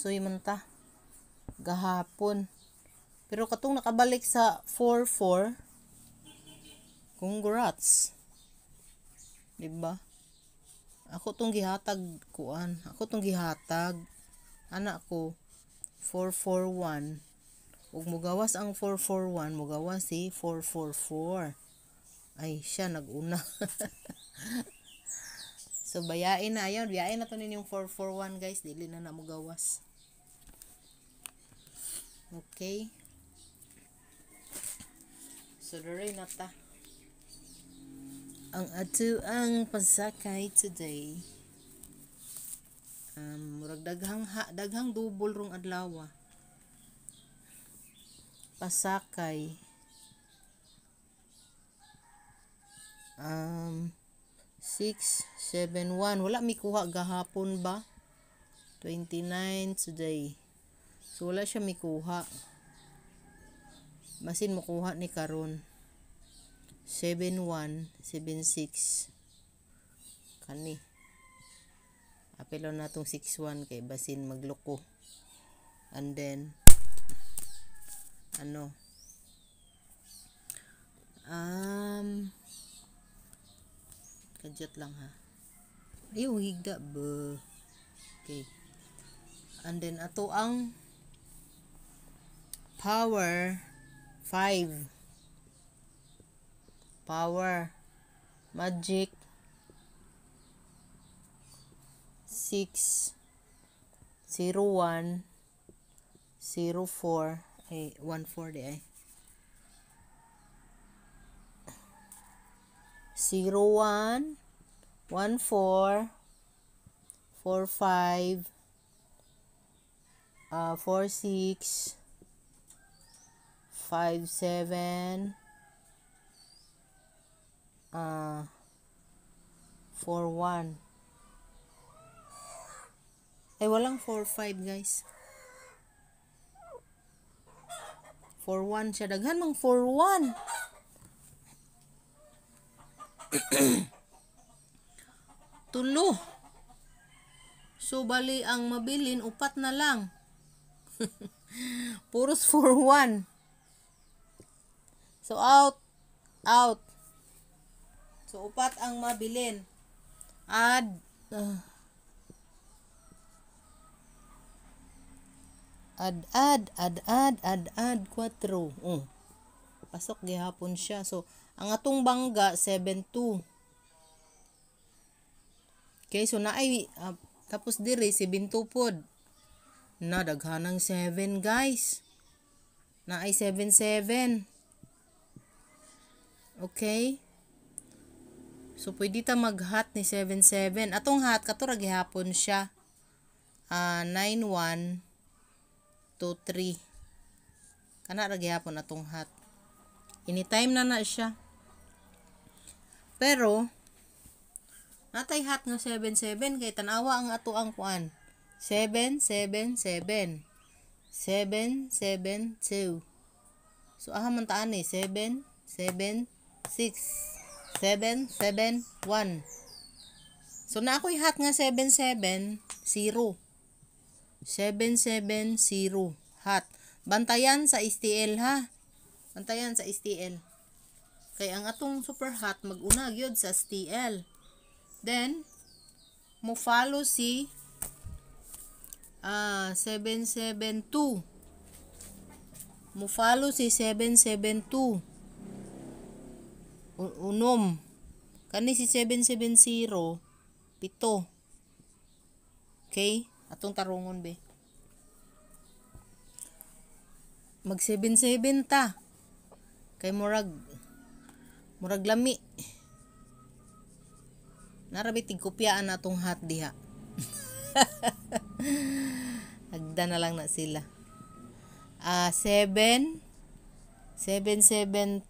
usoy man ta gahapon pero katong nakabalik sa 44 congrats Diba? ako tong gihatag kuan ako tong gihatag anak ko 441 ug mugawas ang 441 mugawas si 444 ay siya naguna so bayain na ayon bayain na to ninyong 441 guys dili na na mugawas Okay. So, dere na ta. Ang ato ang pasakay today. Um, murag daghang ha, daghang dubol rong adlaw. Pasakay. Um, 671 Wala mi kuha gahapon ba? 29 today. So wala siya mikuha. Masin makuha ni Karun. 7176 kani. Apelo natong 61 kay basin magloko. And then ano um kadyat lang ha ayaw higda ba okay and then ato ang power 5 power magic 6 01 04 ay 140 ay 01 14 45 uh, 46 5, 7, uh, 4, 1. Ay, walang 4, 5 guys. 4, 1 siya. Daghan mang 4, 1. 3. So, bali ang mabilin, upat na lang. Puros 4-1. So, out. Out. So, upat ang mabilin. Add. Uh, add, add, add, add, add, add, 4. Uh. Pasok gihapon siya. So, ang atong bangga, 7-2. Okay, so naay, uh, tapos diri, 7-2 pod. Na, daghanang 7, guys. Naay 7-7. Okay? So, pwede ta mag-hot ni 77. Atong hot, kato gihapon siya. Uh, ah, 9123. Kana ra gihapon atong hot. Anytime na na siya. Pero, natay hot nga 77 kay tanawa ang ato ang kuan. 777. 772. So, aha man taan ni eh. 7, 7, 6, So, na ako'y hot nga 770. 770. Hot. Bantayan sa STL ha. Bantayan sa STL. Kay ang atong super hot, mag-una gyud sa STL. Then mo follow si ah 772. Mo follow si 772 unom. Kani si 770, pito. Okay? Atong tarungon be. Mag 77 ta. Kay murag murag lami. Narabi tigkopyaan na atong hat diha. Agda na lang na sila. Ah, uh, 7 770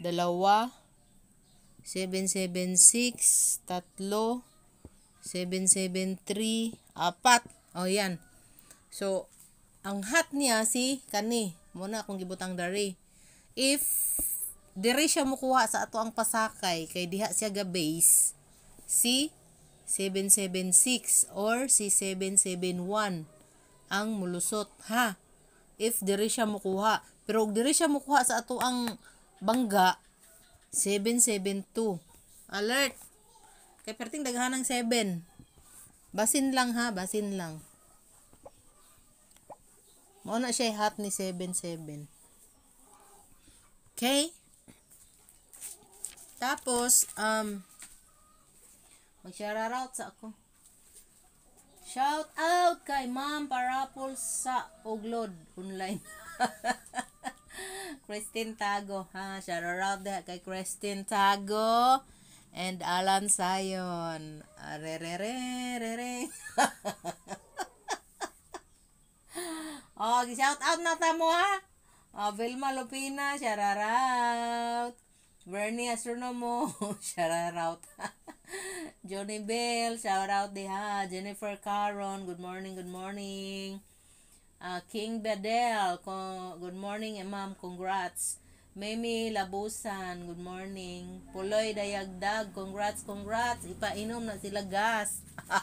dalawa, 776, tatlo, 773, apat. O, oh, yan. So, ang hat niya si kani. Muna akong gibutang dari. If diri siya mukuha sa ato ang pasakay kay diha siya ga base si 776 or si 771 ang mulusot ha if diri siya mukuha pero og diri siya mukuha sa ato ang Bangga 772. Alert. Kay perting daghan ng 7. Basin lang ha, basin lang. Mao na siya hot ni 77. Okay? Tapos um mag Magshararaut sa ako. Shout out kay Ma'am Parapol sa Oglod online. Christine Tago. Ha, shout out kay Christine Tago and Alan Sayon. Are re re re re. oh, shout out na ta mo ha. Oh, Vilma Lupina, shout out. Bernie Astronomo, shout out. Johnny Bell, shout out diha. Jennifer Caron, good morning, good morning. Uh, King Bedel, good morning, eh, ma'am. Congrats. Mimi Labusan, good morning. Puloy Dayagdag, congrats, congrats. Ipainom na sila gas.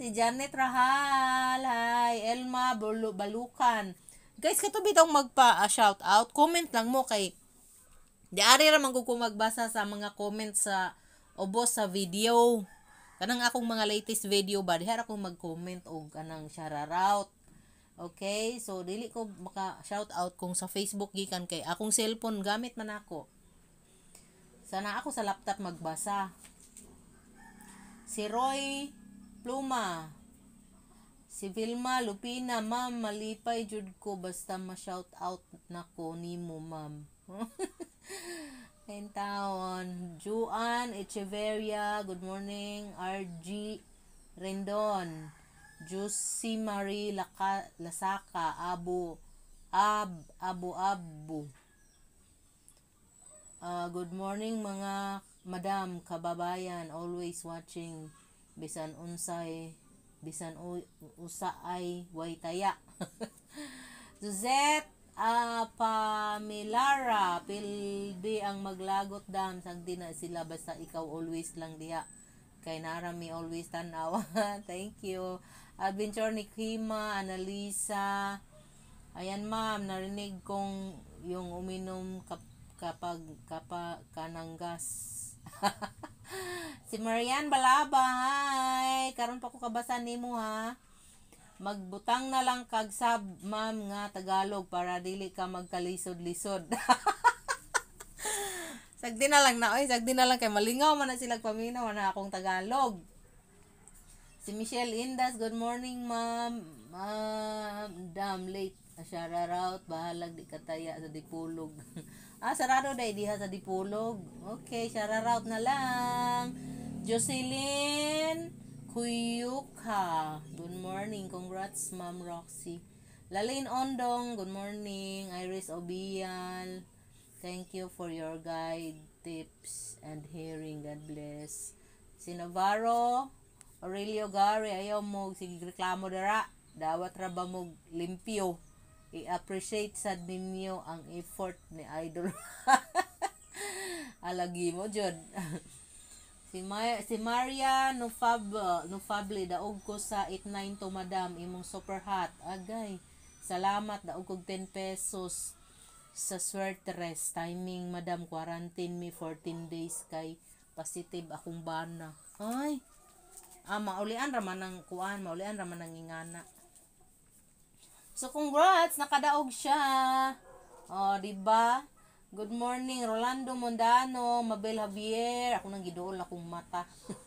si Janet Rahal, hi. Elma Balukan. Guys, kato bitong magpa-shout ah, uh, out. Comment lang mo kay Di ari ra man magbasa sa mga comment sa ubos sa video kanang akong mga latest video ba diha akong mag-comment og kanang shoutout Okay, so dili ko maka shout out kung sa Facebook gikan kay akong cellphone gamit man ako. Sana ako sa laptop magbasa. Si Roy Pluma. Si Vilma Lupina, ma'am, malipay jud ko basta ma shout out nako nimo ma'am. Pentown, Juan Echeverria, good morning, RG Rendon, Juicy Marie Laka, Lasaka, Abu Ab, Abu Abu. Uh, good morning mga madam, kababayan, always watching bisan unsay bisan usa ay waytaya. Suzette Uh, pamilara pildi ang maglagot dam sang di na sila basta ikaw always lang diha kay narami always tanawa thank you adventure ni Kima Analisa ayan ma'am narinig kong yung uminom kap kapag kapa kanang si Marian Balaba hi karon pa ko kabasa nimo ha magbutang na lang kag sab ma'am nga Tagalog para dili ka magkalisod-lisod. sagdi na lang na oy, sagdi na lang kay malingaw man na sila paminaw na akong Tagalog. Si Michelle Indas, good morning ma'am. Ma'am, damn late. Asyara route, bahalag di kataya sa dipulog. ah, sarado dai diha sa dipulog. Okay, syara na lang. Jocelyn, Kuyuka. Good morning. Congrats, Ma'am Roxy. Lalin Ondong. Good morning. Iris Obial. Thank you for your guide, tips, and hearing. God bless. Si Navarro. Aurelio Gari. Ayaw mo. Sige, reklamo dara. Dawat raba mo limpyo. I-appreciate sad ninyo ang effort ni Idol. Alagi mo, Jod. Si, Mar si Maria Nufab, uh, Nufable, daog ko sa 89 to madam, imong super hot. Agay, salamat, daog kog 10 pesos sa swerte rest. Timing madam, quarantine me 14 days kay positive akong bana. Ay, ah, maulian raman ng kuan, maulian raman ng ingana. So congrats, nakadaog siya. Oh, diba? ba? Good morning, Rolando Mondano, Mabel Javier, ako nang gidool akong mata.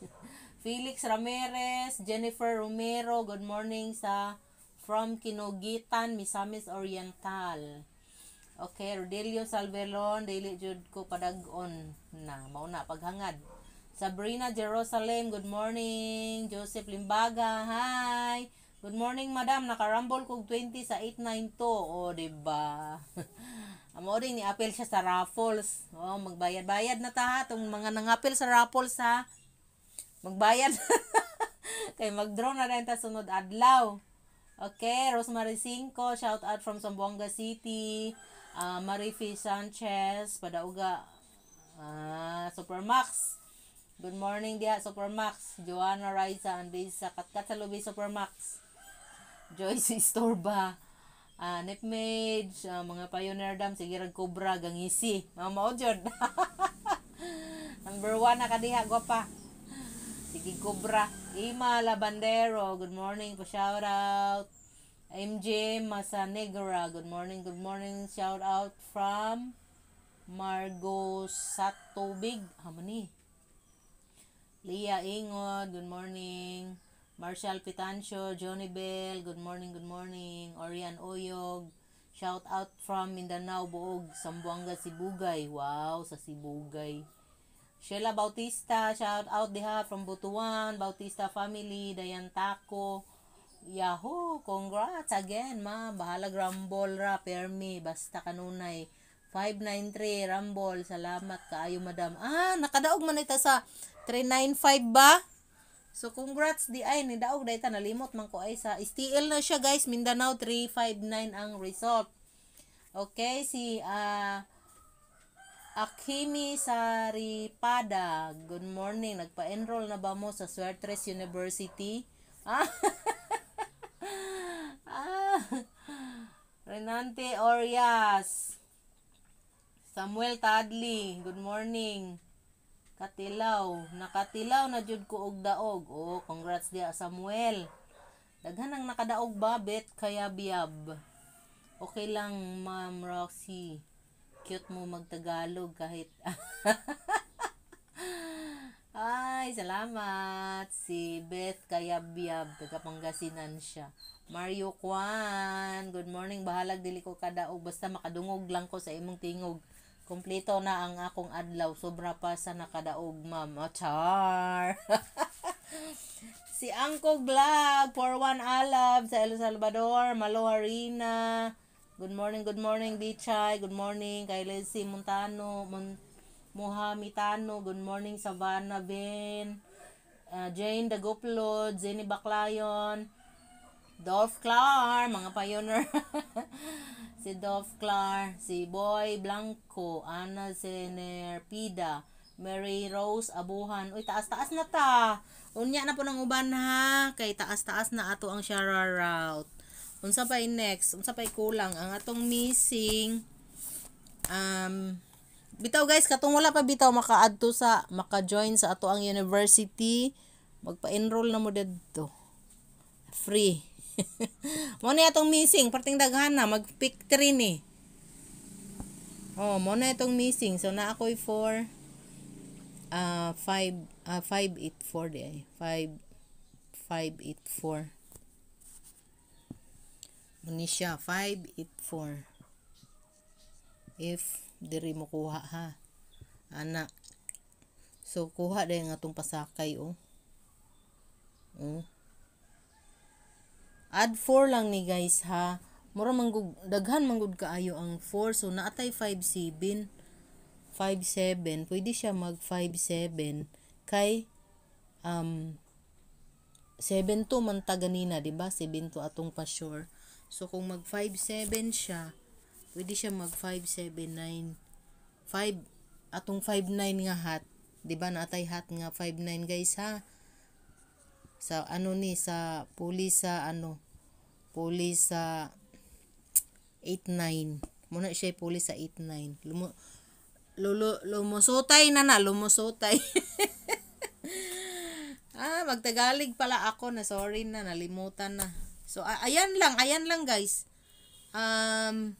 Felix Ramirez, Jennifer Romero, good morning sa from Kinogitan, Misamis Oriental. Okay, Rodelio Salvelon, daily jud ko padag-on na, mauna paghangad. Sabrina Jerusalem, good morning. Joseph Limbaga, hi. Good morning, madam. Nakarambol kog 20 sa 892. O, oh, ba diba? Amo rin, ni apel siya sa raffles. oh, magbayad-bayad na ta, tong mga nangapil sa raffles, ha. Magbayad. Kay mag-draw na rin ta sunod adlaw. Okay, Rosemary Cinco, shout out from Zamboanga City. Uh, Marifi Sanchez, Padauga. Ah, uh, Supermax. Good morning dia Supermax. Joanna Raiza, and sa Katkat sa Lubi, Supermax. Joyce Istorba, uh, ah, Netmage, uh, mga pioneer dam, sige rag Cobra, Gangisi, mga maodyod. Number one na kadiha, gwapa. Sige Cobra, Ima Labandero, good morning po, shout out. MJ Masanegra, good morning, good morning, shout out from Margo Satobig, hamani. Lia Ingod, good morning. Marshall Pitancio, Johnny Bell, good morning, good morning. Orian Oyog, shout out from Mindanao, Buog, Sambuanga, Sibugay. Wow, sa Sibugay. Sheila Bautista, shout out diha from Butuan, Bautista family, Dayan Taco. Yahoo, congrats again ma. Bahalag Rambol ra, permi, basta kanunay. 593 Rumble, salamat kaayo madam. Ah, nakadaog man ito sa 395 ba? So, congrats di ay, ni Daog, dahil man ko ay sa STL na siya guys, Mindanao 359 ang result. Okay, si uh, Akimi Saripada, good morning, nagpa-enroll na ba mo sa Suertres University? Ah, ah, Renante Orias, Samuel Tadli, good morning. Katilaw. Nakatilaw na jud ko og daog. Oh, congrats dia Samuel. Daghan ang nakadaog babet kaya biab Okay lang, Ma'am Roxy. Cute mo magtagalog kahit Ay, salamat. Si Beth kaya biab Pangasinan siya. Mario Kwan, good morning. Bahalag dili ko kadaog basta makadungog lang ko sa imong tingog. Kompleto na ang akong adlaw. Sobra pa sa nakadaog, ma'am. Oh, si Angko Vlog, 41 one alab sa El Salvador, Malo Harina. Good morning, good morning, Bichay. Good morning kay Leslie Montano, Mon Mohamitano. Good morning, Savannah Ben. Uh, Jane Daguplod, Jenny Baclayon, Dolph Clar, mga pioneer. si Dov Clar, si Boy Blanco, Ana Pida, Mary Rose Abuhan. Uy, taas-taas na ta. Unya na po ng uban ha. Kay taas-taas na ato ang Shara route. Unsa pa next? Unsa pa kulang? Ang atong missing um bitaw guys katong wala pa bitaw maka-add makaadto sa maka-join sa ato ang university magpa-enroll na mo dito free mo na itong missing, parting daghan na, mag-pick 3 ni. Oh, mo na itong missing. So, na ako'y 4, 5, uh, 5, 8, 4 di 5, 5, 8, Muni siya, 5, 8, If, diri mo kuha ha. Anak. So, kuha dahil nga itong pasakay, oh. Oh. Add 4 lang ni guys ha. Mura manggug daghan manggud kaayo ang 4 so naatay 57 57 pwede siya mag 57 kay um 7 to man ta ganina di ba 7 to atong pa sure. So kung mag 57 siya pwede siya mag 579 5 atong 59 nga hat di ba naatay hat nga 59 guys ha sa ano ni sa puli sa ano puli sa 89 muna siya puli sa 89 lumo lulo lumusutay na na lumusutay ah magtagalig pala ako na sorry na nalimutan na so ayan lang ayan lang guys um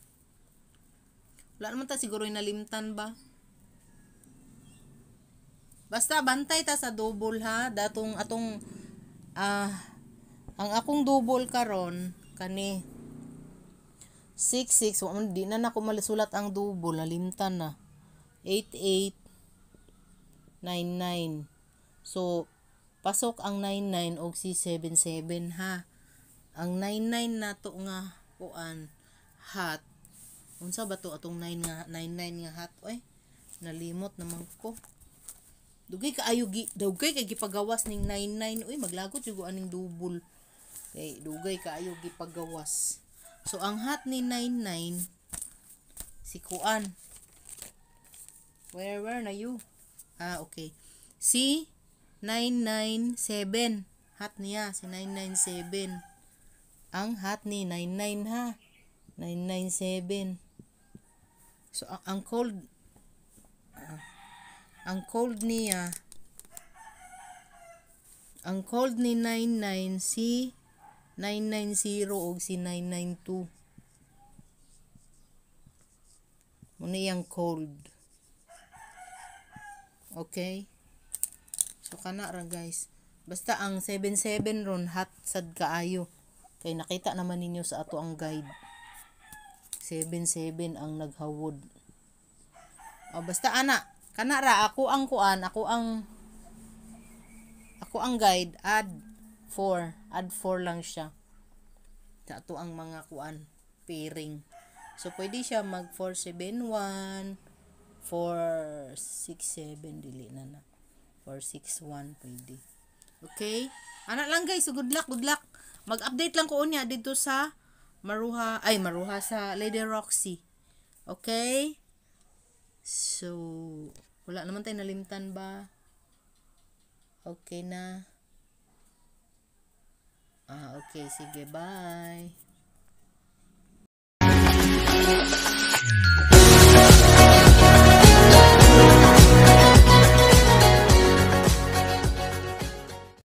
wala naman ta siguro nalimtan ba basta bantay ta sa double ha datong atong ah uh, ang akong double karon kani 66 wa man di na nako malisulat ang double nalimtan na 88 99 so pasok ang 99 og si 77 ha ang 99 nato nga kuan hat unsa ba to atong 9 nga 99 nga hat oy nalimot naman ko dugay kaayo gi dugay kay gipagawas ning 99 uy maglagot jud aning double Kay eh, dugay kaayo gipagawas. So ang hat ni 99 si Kuan. Where where na you? Ah okay. Si 997 hat niya si 997. Ang hat ni 99 ha. 997. So ang, ang cold uh, ang cold niya ang cold ni 99 si 990 og si 992 muna yung cold okay so kana ra guys basta ang 77 ron hot sad kaayo kay nakita naman ninyo sa ato ang guide 77 ang naghawod o, basta ana kana ra ako ang kuan ako ang ako ang guide add 4 add 4 lang siya sa ato ang mga kuan pairing so pwede siya mag 471 467 dili na na 461 pwede okay anak lang guys so good luck good luck mag update lang ko niya dito sa maruha ay maruha sa Lady Roxy okay so wala naman tayo nalimtan ba okay na Ah, okay. Sige, bye.